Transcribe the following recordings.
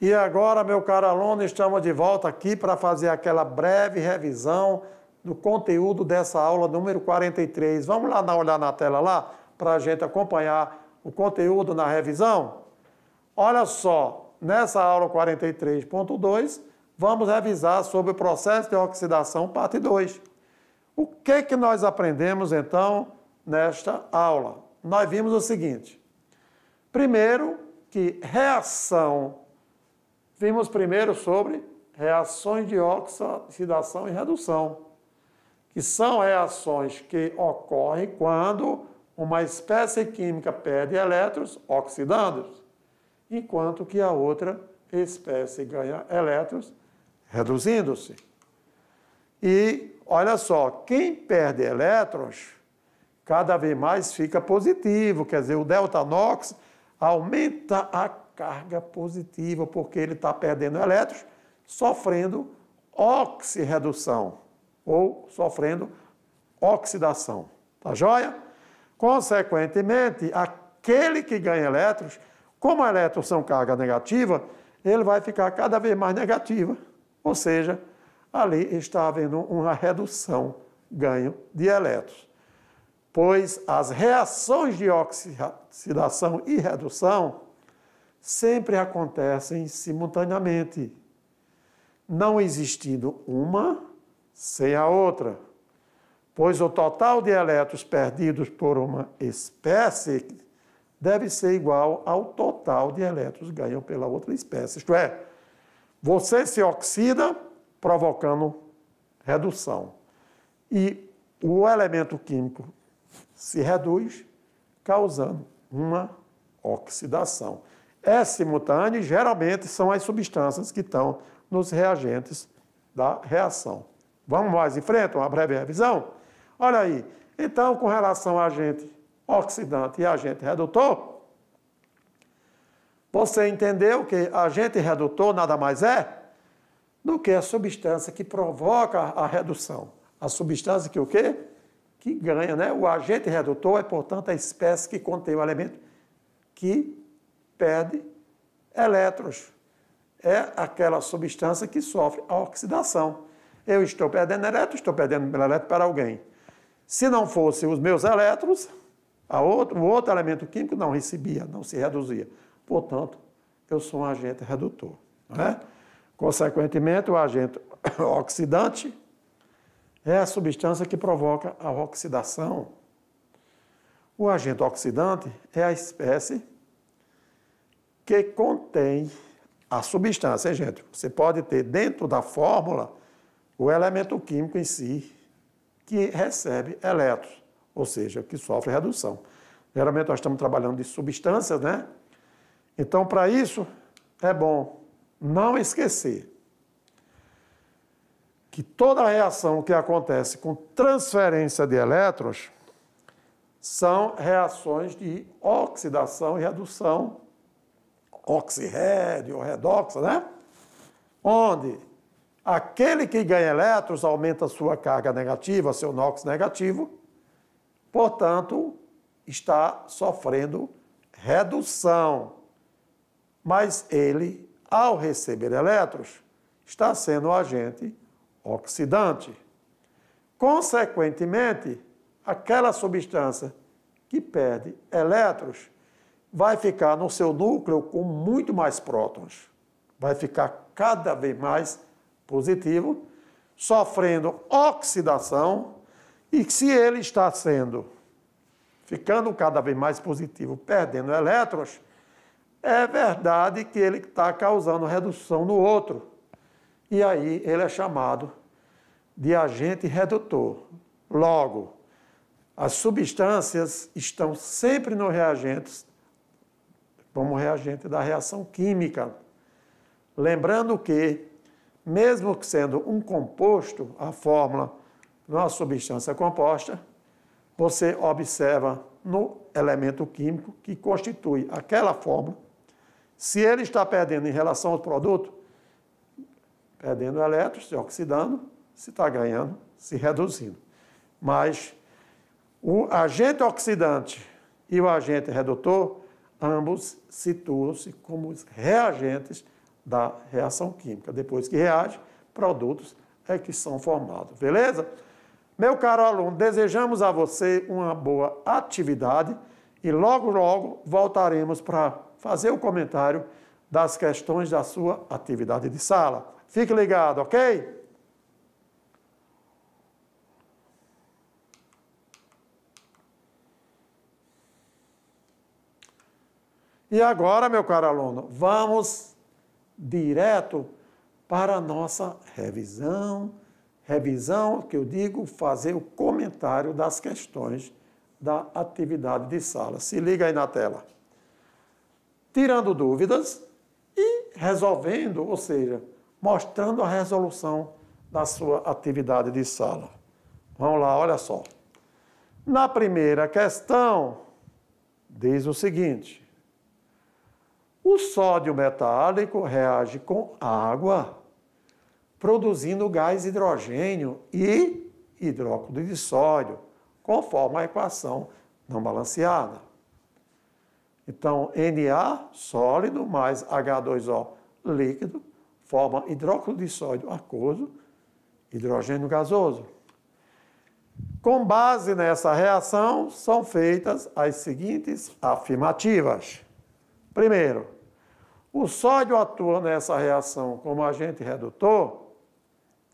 E agora, meu caro aluno, estamos de volta aqui para fazer aquela breve revisão do conteúdo dessa aula número 43. Vamos lá dar uma olhada na tela lá para a gente acompanhar o conteúdo na revisão? Olha só, nessa aula 43.2, vamos revisar sobre o processo de oxidação, parte 2. O que, que nós aprendemos, então, nesta aula? Nós vimos o seguinte. Primeiro, que reação Vimos primeiro sobre reações de oxidação e redução, que são reações que ocorrem quando uma espécie química perde elétrons, oxidando-os, enquanto que a outra espécie ganha elétrons, reduzindo-se. E olha só, quem perde elétrons cada vez mais fica positivo, quer dizer, o delta NOx aumenta a carga positiva, porque ele está perdendo elétrons, sofrendo oxirredução ou sofrendo oxidação. Tá joia? Consequentemente, aquele que ganha elétrons, como elétrons são carga negativa, ele vai ficar cada vez mais negativa. Ou seja, ali está havendo uma redução, ganho de elétrons. Pois as reações de oxidação e redução sempre acontecem simultaneamente, não existindo uma sem a outra, pois o total de elétrons perdidos por uma espécie deve ser igual ao total de elétrons ganhos pela outra espécie. Isto é, você se oxida provocando redução. E o elemento químico se reduz, causando uma oxidação. É S mutantes geralmente são as substâncias que estão nos reagentes da reação. Vamos mais em frente, uma breve revisão? Olha aí. Então, com relação a agente oxidante e agente redutor, você entendeu que agente redutor nada mais é do que a substância que provoca a redução. A substância que o quê? Que ganha, né? O agente redutor é, portanto, a espécie que contém o elemento que perde elétrons. É aquela substância que sofre a oxidação. Eu estou perdendo elétrons, estou perdendo elétrons para alguém. Se não fossem os meus elétrons, a outro, o outro elemento químico não recebia, não se reduzia. Portanto, eu sou um agente redutor. É? Consequentemente, o agente oxidante é a substância que provoca a oxidação. O agente oxidante é a espécie que contém a substância, hein, gente? Você pode ter dentro da fórmula o elemento químico em si que recebe elétrons, ou seja, que sofre redução. Geralmente nós estamos trabalhando de substâncias, né? Então, para isso, é bom não esquecer que toda reação que acontece com transferência de elétrons são reações de oxidação e redução oxired ou redoxa, né? Onde aquele que ganha elétrons aumenta sua carga negativa, seu NOx negativo, portanto, está sofrendo redução. Mas ele, ao receber elétrons, está sendo um agente oxidante. Consequentemente, aquela substância que perde elétrons vai ficar no seu núcleo com muito mais prótons. Vai ficar cada vez mais positivo, sofrendo oxidação, e se ele está sendo, ficando cada vez mais positivo, perdendo elétrons, é verdade que ele está causando redução no outro. E aí ele é chamado de agente redutor. Logo, as substâncias estão sempre nos reagentes como reagente da reação química. Lembrando que, mesmo sendo um composto, a fórmula é uma substância composta, você observa no elemento químico que constitui aquela fórmula, se ele está perdendo em relação ao produto, perdendo elétrons, se oxidando, se está ganhando, se reduzindo. Mas o agente oxidante e o agente redutor ambos situam-se como reagentes da reação química. Depois que reage, produtos é que são formados, beleza? Meu caro aluno, desejamos a você uma boa atividade e logo, logo voltaremos para fazer o comentário das questões da sua atividade de sala. Fique ligado, ok? E agora, meu caro aluno, vamos direto para a nossa revisão. Revisão, que eu digo, fazer o comentário das questões da atividade de sala. Se liga aí na tela. Tirando dúvidas e resolvendo, ou seja, mostrando a resolução da sua atividade de sala. Vamos lá, olha só. Na primeira questão, diz o seguinte: o sódio metálico reage com água, produzindo gás hidrogênio e hidróxido de sódio, conforme a equação não balanceada. Então, Na sólido mais H2O líquido forma hidróxido de sódio aquoso, hidrogênio gasoso. Com base nessa reação, são feitas as seguintes afirmativas. Primeiro, o sódio atua nessa reação como agente redutor.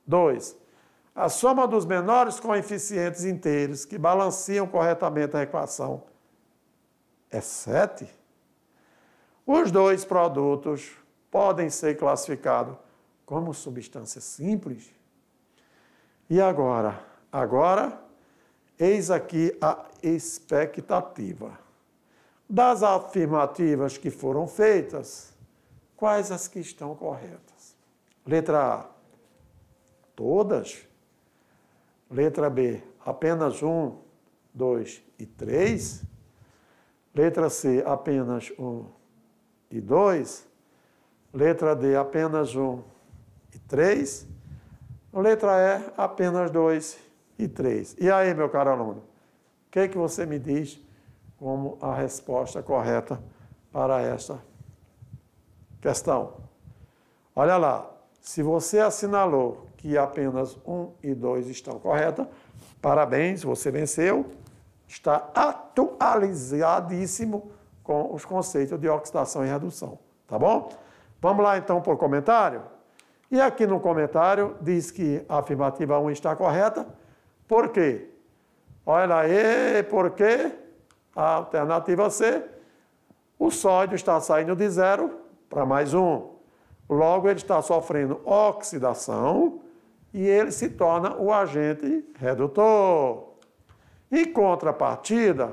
2. A soma dos menores coeficientes inteiros que balanceiam corretamente a equação é 7. Os dois produtos podem ser classificados como substância simples. E agora? Agora, eis aqui a expectativa. Das afirmativas que foram feitas, quais as que estão corretas? Letra A, todas. Letra B, apenas um, dois e três. Letra C, apenas um e dois. Letra D, apenas um e três. Letra E, apenas dois e três. E aí, meu caro aluno, o que, é que você me diz como a resposta correta para esta pergunta? Questão. Olha lá, se você assinalou que apenas um e dois estão corretas, parabéns, você venceu. Está atualizadíssimo com os conceitos de oxidação e redução, tá bom? Vamos lá então para o comentário. E aqui no comentário diz que a afirmativa 1 está correta. Por quê? Olha aí, porque a alternativa C, o sódio está saindo de zero para mais um. Logo, ele está sofrendo oxidação e ele se torna o agente redutor. Em contrapartida,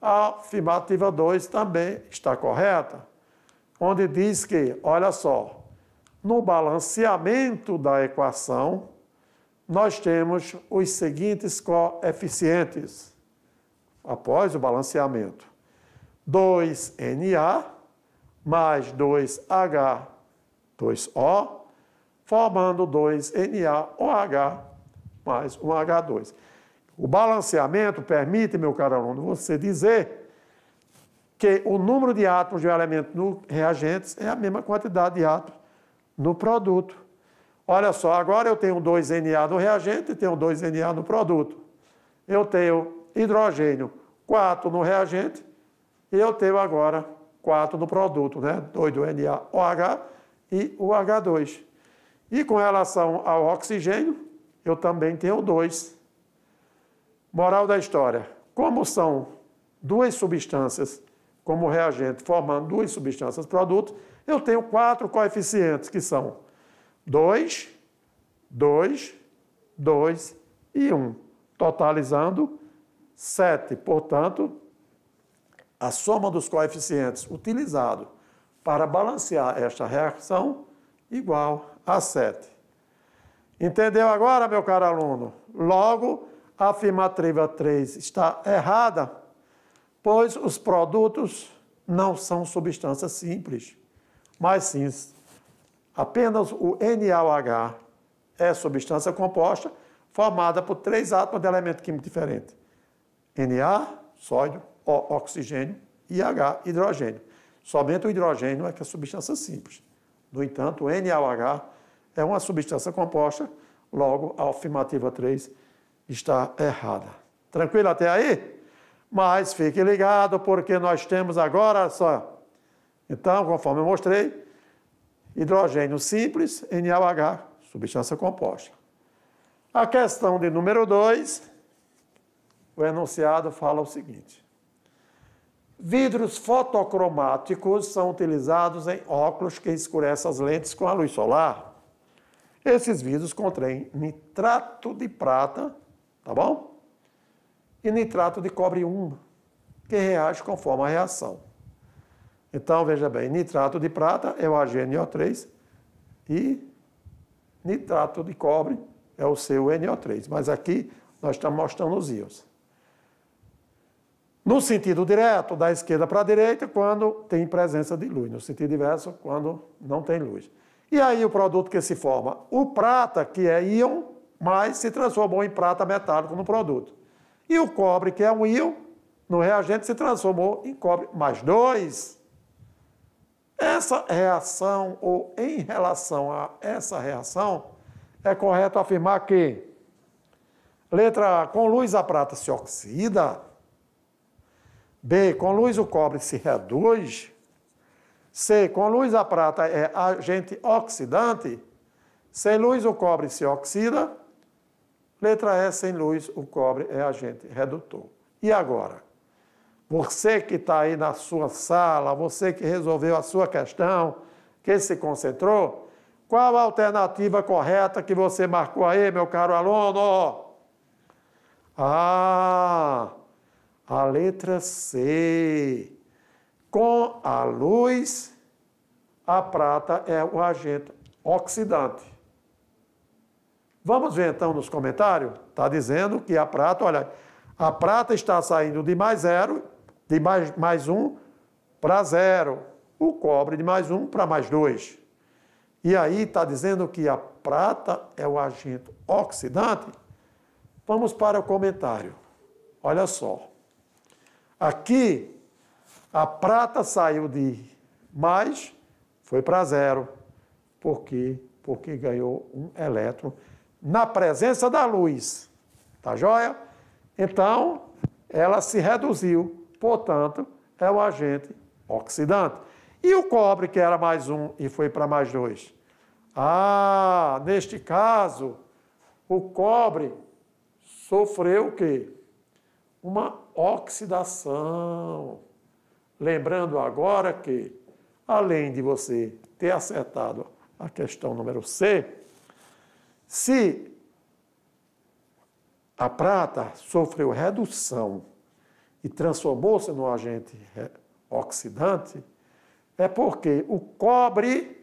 a afirmativa 2 também está correta, onde diz que, olha só, no balanceamento da equação, nós temos os seguintes coeficientes após o balanceamento: 2Na mais 2H2O, formando 2NaOH mais 1 H2. O balanceamento permite, meu caro aluno, você dizer que o número de átomos de um elemento no reagente é a mesma quantidade de átomos no produto. Olha só, agora eu tenho 2Na no reagente e tenho 2Na no produto. Eu tenho hidrogênio 4 no reagente e eu tenho agora 4 no produto, né? 2NaOH e o H2. E com relação ao oxigênio, eu também tenho 2. Moral da história: como são duas substâncias como reagente, formando duas substâncias produto, eu tenho quatro coeficientes que são 2, 2, 2 e 1, totalizando 7. Portanto, a soma dos coeficientes utilizado para balancear esta reação igual a 7. Entendeu agora, meu caro aluno? Logo, a afirmativa 3 está errada, pois os produtos não são substâncias simples, mas sim apenas o NaOH é substância composta formada por três átomos de elemento químico diferente. Na, sódio, o, oxigênio, e H, hidrogênio. Somente o hidrogênio é que é substância simples. No entanto, o NaOH é uma substância composta, logo a afirmativa 3 está errada. Tranquilo até aí? Mas fique ligado, porque nós temos agora só. Então, conforme eu mostrei, hidrogênio simples, NaOH, substância composta. A questão de número 2, o enunciado fala o seguinte. Vidros fotocromáticos são utilizados em óculos que escurecem as lentes com a luz solar. Esses vidros contêm nitrato de prata, tá bom? E nitrato de cobre 1, que reage conforme a reação. Então, veja bem, nitrato de prata é o AgNO3 e nitrato de cobre é o cuno 3 Mas aqui nós estamos mostrando os íons. No sentido direto, da esquerda para a direita, quando tem presença de luz. No sentido inverso, quando não tem luz. E aí o produto que se forma? O prata, que é íon, mas se transformou em prata metálico no produto. E o cobre, que é um íon, no reagente se transformou em cobre mais dois. Essa reação, ou em relação a essa reação, é correto afirmar que letra A, com luz a prata se oxida, B. Com luz o cobre se reduz. C. Com luz a prata é agente oxidante. Sem luz o cobre se oxida. Letra E. Sem luz o cobre é agente redutor. E agora? Você que está aí na sua sala, você que resolveu a sua questão, que se concentrou, qual a alternativa correta que você marcou aí, meu caro aluno? Ah! A letra C. Com a luz, a prata é o agente oxidante. Vamos ver então nos comentários? Está dizendo que a prata, olha, a prata está saindo de mais zero, de mais, mais um para zero. O cobre de mais um para mais dois. E aí está dizendo que a prata é o agente oxidante. Vamos para o comentário. Olha só. Aqui, a prata saiu de mais, foi para zero. Por quê? Porque ganhou um elétron na presença da luz. Tá joia? Então, ela se reduziu, portanto, é o agente oxidante. E o cobre, que era mais um e foi para mais dois? Ah, neste caso, o cobre sofreu o quê? uma oxidação. Lembrando agora que, além de você ter acertado a questão número C, se a prata sofreu redução e transformou-se num agente oxidante, é porque o cobre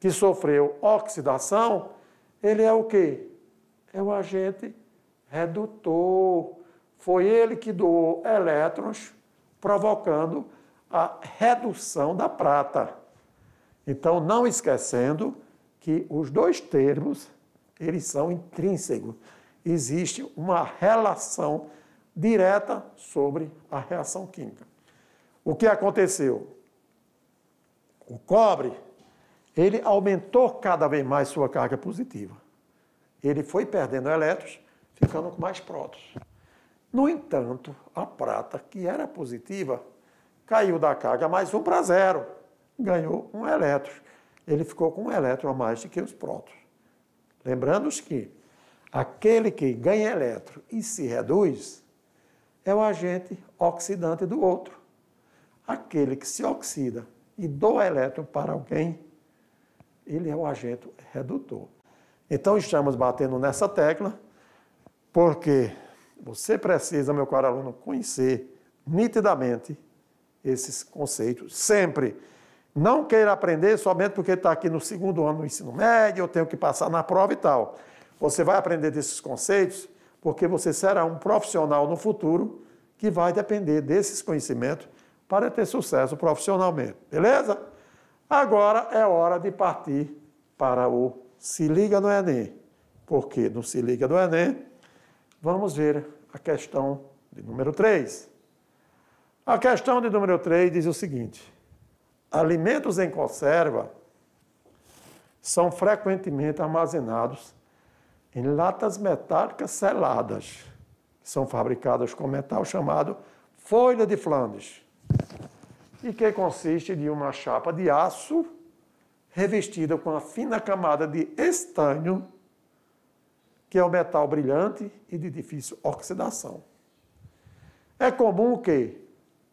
que sofreu oxidação, ele é o quê? É o agente redutor. Foi ele que doou elétrons, provocando a redução da prata. Então, não esquecendo que os dois termos, eles são intrínsecos. Existe uma relação direta sobre a reação química. O que aconteceu? O cobre, ele aumentou cada vez mais sua carga positiva. Ele foi perdendo elétrons, ficando com mais prótons. No entanto, a prata, que era positiva, caiu da carga mais um para zero. Ganhou um elétron. Ele ficou com um elétron a mais do que os prótons. lembrando que aquele que ganha elétron e se reduz é o agente oxidante do outro. Aquele que se oxida e doa elétron para alguém, ele é o agente redutor. Então estamos batendo nessa tecla, porque você precisa, meu caro aluno, conhecer nitidamente esses conceitos, sempre. Não queira aprender somente porque está aqui no segundo ano do ensino médio, eu tenho que passar na prova e tal. Você vai aprender desses conceitos porque você será um profissional no futuro que vai depender desses conhecimentos para ter sucesso profissionalmente, beleza? Agora é hora de partir para o Se Liga no Enem, porque no Se Liga no Enem Vamos ver a questão de número 3. A questão de número 3 diz o seguinte: alimentos em conserva são frequentemente armazenados em latas metálicas seladas. que São fabricadas com metal chamado folha de Flandes e que consiste de uma chapa de aço revestida com uma fina camada de estanho que é o metal brilhante e de difícil oxidação. É comum que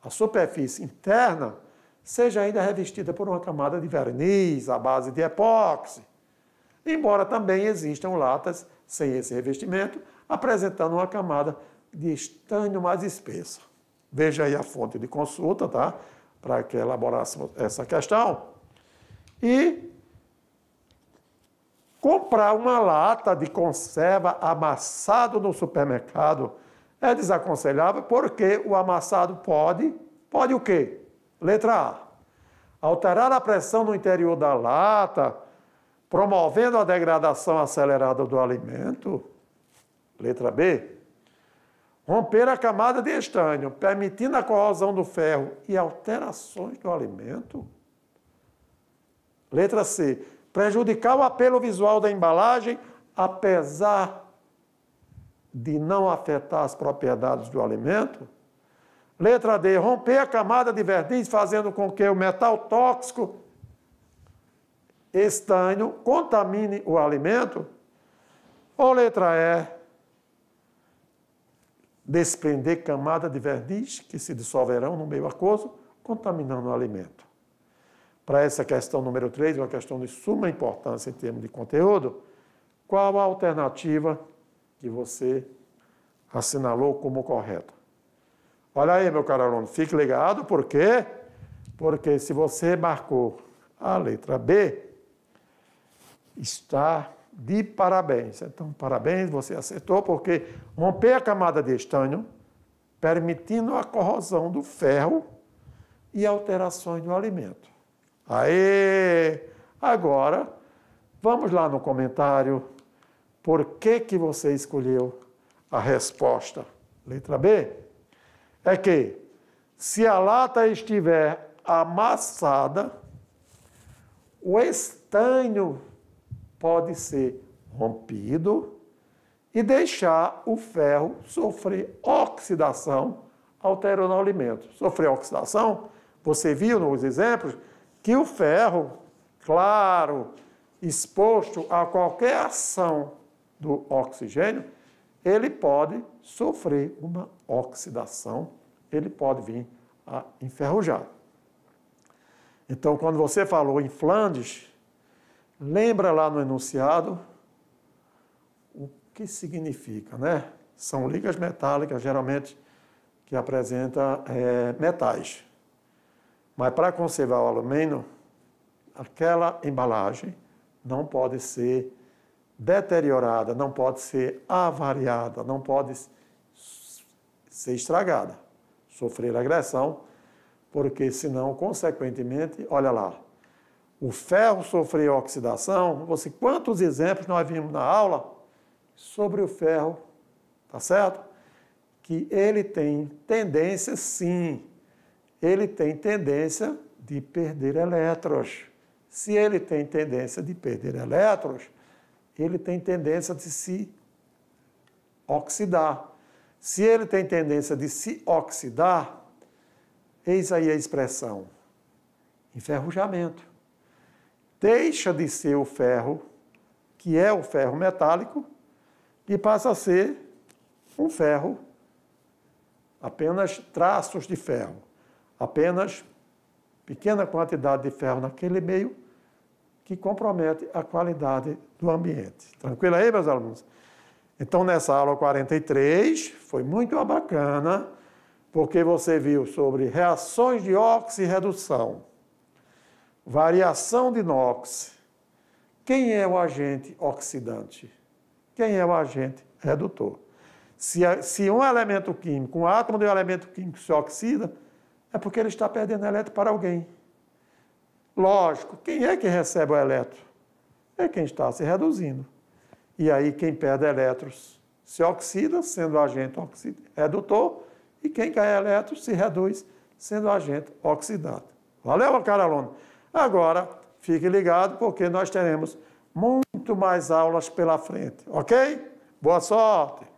a superfície interna seja ainda revestida por uma camada de verniz à base de epóxi, embora também existam latas sem esse revestimento, apresentando uma camada de estanho mais espessa. Veja aí a fonte de consulta, tá? Para que elaborasse essa questão. comprar uma lata de conserva amassado no supermercado é desaconselhável porque o amassado pode, pode o quê? Letra A. Alterar a pressão no interior da lata, promovendo a degradação acelerada do alimento. Letra B. Romper a camada de estânio, permitindo a corrosão do ferro e alterações do alimento. Letra C prejudicar o apelo visual da embalagem, apesar de não afetar as propriedades do alimento. Letra D, romper a camada de verniz, fazendo com que o metal tóxico estânio contamine o alimento. Ou letra E, desprender camada de verniz que se dissolverão no meio aquoso, contaminando o alimento para essa questão número 3, uma questão de suma importância em termos de conteúdo, qual a alternativa que você assinalou como correta? Olha aí, meu caro aluno, fique ligado, por quê? Porque se você marcou a letra B, está de parabéns. Então, parabéns, você acertou, porque romper a camada de estanho, permitindo a corrosão do ferro e alterações do alimento. Aê! Agora, vamos lá no comentário. Por que, que você escolheu a resposta? Letra B. É que se a lata estiver amassada, o estanho pode ser rompido e deixar o ferro sofrer oxidação, alterando o alimento. Sofrer oxidação, você viu nos exemplos, que o ferro, claro, exposto a qualquer ação do oxigênio, ele pode sofrer uma oxidação, ele pode vir a enferrujar. Então, quando você falou em Flandes, lembra lá no enunciado o que significa, né? São ligas metálicas, geralmente, que apresentam é, metais. Mas para conservar o alumínio, aquela embalagem não pode ser deteriorada, não pode ser avariada, não pode ser estragada, sofrer agressão, porque senão, consequentemente, olha lá, o ferro sofreu oxidação, você quantos exemplos nós vimos na aula sobre o ferro, tá certo? Que ele tem tendência sim ele tem tendência de perder elétrons. Se ele tem tendência de perder elétrons, ele tem tendência de se oxidar. Se ele tem tendência de se oxidar, eis aí a expressão: enferrujamento. Deixa de ser o ferro, que é o ferro metálico, e passa a ser um ferro, apenas traços de ferro apenas pequena quantidade de ferro naquele meio que compromete a qualidade do ambiente. Tranquilo aí, meus alunos? Então, nessa aula 43, foi muito bacana, porque você viu sobre reações de oxirredução, variação de NOx, quem é o agente oxidante, quem é o agente redutor. Se, se um elemento químico, um átomo de um elemento químico se oxida, é porque ele está perdendo eletro para alguém. Lógico, quem é que recebe o elétron? É quem está se reduzindo. E aí quem perde elétrons se oxida, sendo agente redutor, e quem ganha elétrons se reduz, sendo agente oxidado. Valeu, cara aluno? Agora, fique ligado, porque nós teremos muito mais aulas pela frente, ok? Boa sorte!